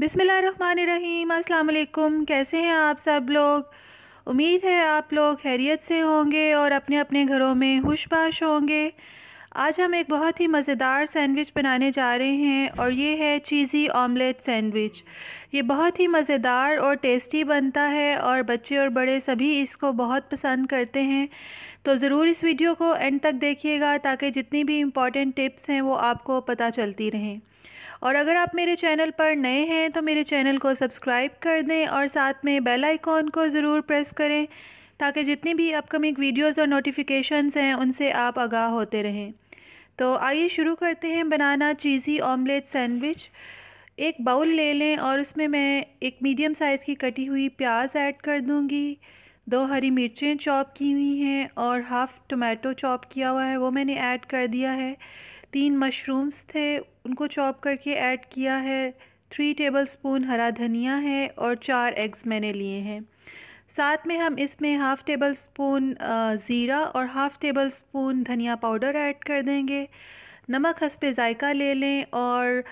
बिसमीम अल्लाम कैसे हैं आप सब लोग उम्मीद है आप लोग खैरियत से होंगे और अपने अपने घरों में खुशबाश होंगे आज हम एक बहुत ही मज़ेदार सैंडविच बनाने जा रहे हैं और ये है चीज़ी ऑमलेट सैंडविच ये बहुत ही मज़ेदार और टेस्टी बनता है और बच्चे और बड़े सभी इसको बहुत पसंद करते हैं तो ज़रूर इस वीडियो को एंड तक देखिएगा ताकि जितनी भी इम्पॉर्टेंट टिप्स हैं वो आपको पता चलती रहें और अगर आप मेरे चैनल पर नए हैं तो मेरे चैनल को सब्सक्राइब कर दें और साथ में बेल आइकॉन को ज़रूर प्रेस करें ताकि जितनी भी अपकमिंग वीडियोस और नोटिफिकेशंस हैं उनसे आप आगाह होते रहें तो आइए शुरू करते हैं बनाना चीज़ी ऑमलेट सैंडविच एक बाउल ले लें और उसमें मैं एक मीडियम साइज़ की कटी हुई प्याज ऐड कर दूँगी दो हरी मिर्चें चॉप की हुई हैं और हाफ़ टमाटो चॉप किया हुआ है वो मैंने ऐड कर दिया है तीन मशरूम्स थे उनको चॉप करके ऐड किया है थ्री टेबल स्पून हरा धनिया है और चार एग्स मैंने लिए हैं साथ में हम इसमें हाफ़ टेबल स्पून ज़ीरा और हाफ़ टेबल स्पून धनिया पाउडर ऐड कर देंगे नमक हंसपे जायका ले लें और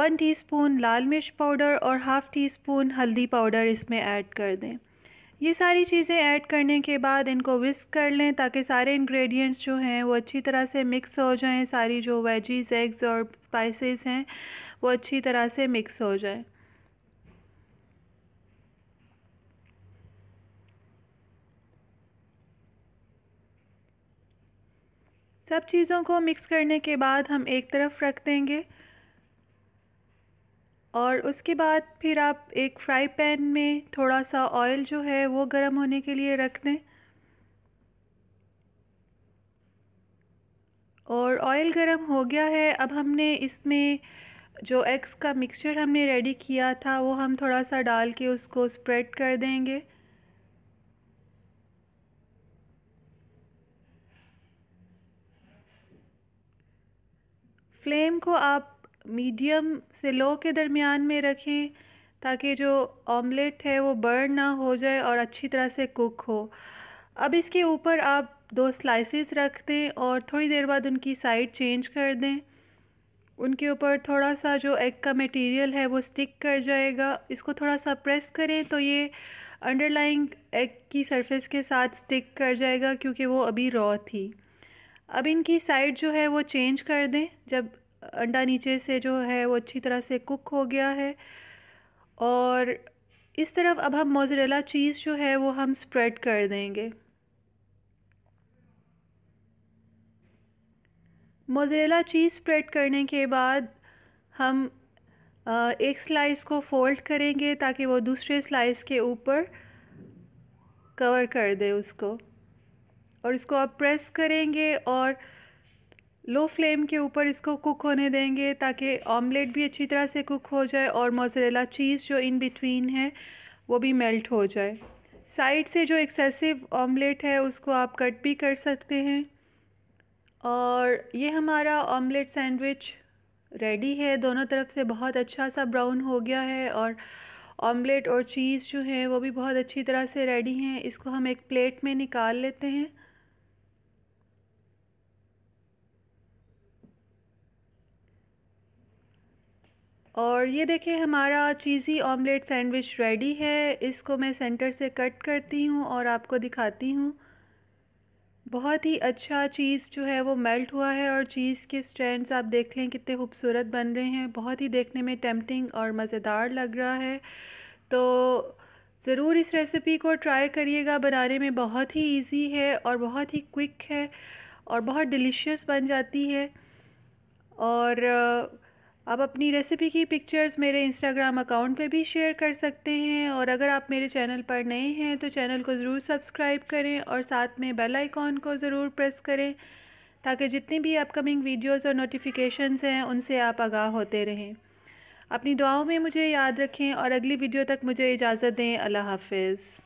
वन टीस्पून लाल मिर्च पाउडर और हाफ़ टी स्पून हल्दी पाउडर इसमें ऐड कर दें ये सारी चीज़ें ऐड करने के बाद इनको विस्क कर लें ताकि सारे इंग्रेडिएंट्स जो हैं वो अच्छी तरह से मिक्स हो जाएं सारी जो वेजीज़ एग्स और स्पाइसेस हैं वो अच्छी तरह से मिक्स हो जाए सब चीज़ों को मिक्स करने के बाद हम एक तरफ रख देंगे और उसके बाद फिर आप एक फ्राई पैन में थोड़ा सा ऑयल जो है वो गर्म होने के लिए रख दें और ऑयल गर्म हो गया है अब हमने इसमें जो एग्स का मिक्सचर हमने रेडी किया था वो हम थोड़ा सा डाल के उसको स्प्रेड कर देंगे फ्लेम को आप मीडियम से लो के दरमियान में रखें ताकि जो ऑमलेट है वो बर्न ना हो जाए और अच्छी तरह से कुक हो अब इसके ऊपर आप दो स्लाइसेस रख दें और थोड़ी देर बाद उनकी साइड चेंज कर दें उनके ऊपर थोड़ा सा जो एग का मटेरियल है वो स्टिक कर जाएगा इसको थोड़ा सा प्रेस करें तो ये अंडरलाइंग एग की सरफेस के साथ स्टिक कर जाएगा क्योंकि वो अभी रॉ थी अब इनकी साइड जो है वो चेंज कर दें जब अंडा नीचे से जो है वो अच्छी तरह से कुक हो गया है और इस तरफ अब हम मोज़रेला चीज़ जो है वो हम स्प्रेड कर देंगे मोज़रेला चीज़ स्प्रेड करने के बाद हम एक स्लाइस को फोल्ड करेंगे ताकि वो दूसरे स्लाइस के ऊपर कवर कर दे उसको और इसको आप प्रेस करेंगे और लो फ्लेम के ऊपर इसको कुक होने देंगे ताकि ऑमलेट भी अच्छी तरह से कुक हो जाए और मोजरेला चीज़ जो इन बिटवीन है वो भी मेल्ट हो जाए साइड से जो एक्सेसिव ऑमलेट है उसको आप कट भी कर सकते हैं और ये हमारा ऑमलेट सैंडविच रेडी है दोनों तरफ से बहुत अच्छा सा ब्राउन हो गया है और ऑमलेट और चीज़ जो है वो भी बहुत अच्छी तरह से रेडी हैं इसको हम एक प्लेट में निकाल लेते हैं और ये देखें हमारा चीज़ी ऑमलेट सैंडविच रेडी है इसको मैं सेंटर से कट करती हूँ और आपको दिखाती हूँ बहुत ही अच्छा चीज़ जो है वो मेल्ट हुआ है और चीज़ के स्ट्रैंड्स आप देख लें कितने खूबसूरत बन रहे हैं बहुत ही देखने में टेम्पटिंग और मज़ेदार लग रहा है तो ज़रूर इस रेसिपी को ट्राई करिएगा बनाने में बहुत ही इजी है और बहुत ही क्विक है और बहुत डिलीशियस बन जाती है और आप अपनी रेसिपी की पिक्चर्स मेरे इंस्टाग्राम अकाउंट पे भी शेयर कर सकते हैं और अगर आप मेरे चैनल पर नए हैं तो चैनल को ज़रूर सब्सक्राइब करें और साथ में बेल आइकॉन को ज़रूर प्रेस करें ताकि जितनी भी अपकमिंग वीडियोस और नोटिफिकेशंस हैं उनसे आप आगाह होते रहें अपनी दुआओं में मुझे याद रखें और अगली वीडियो तक मुझे इजाज़त दें अल्लाह हाफिज़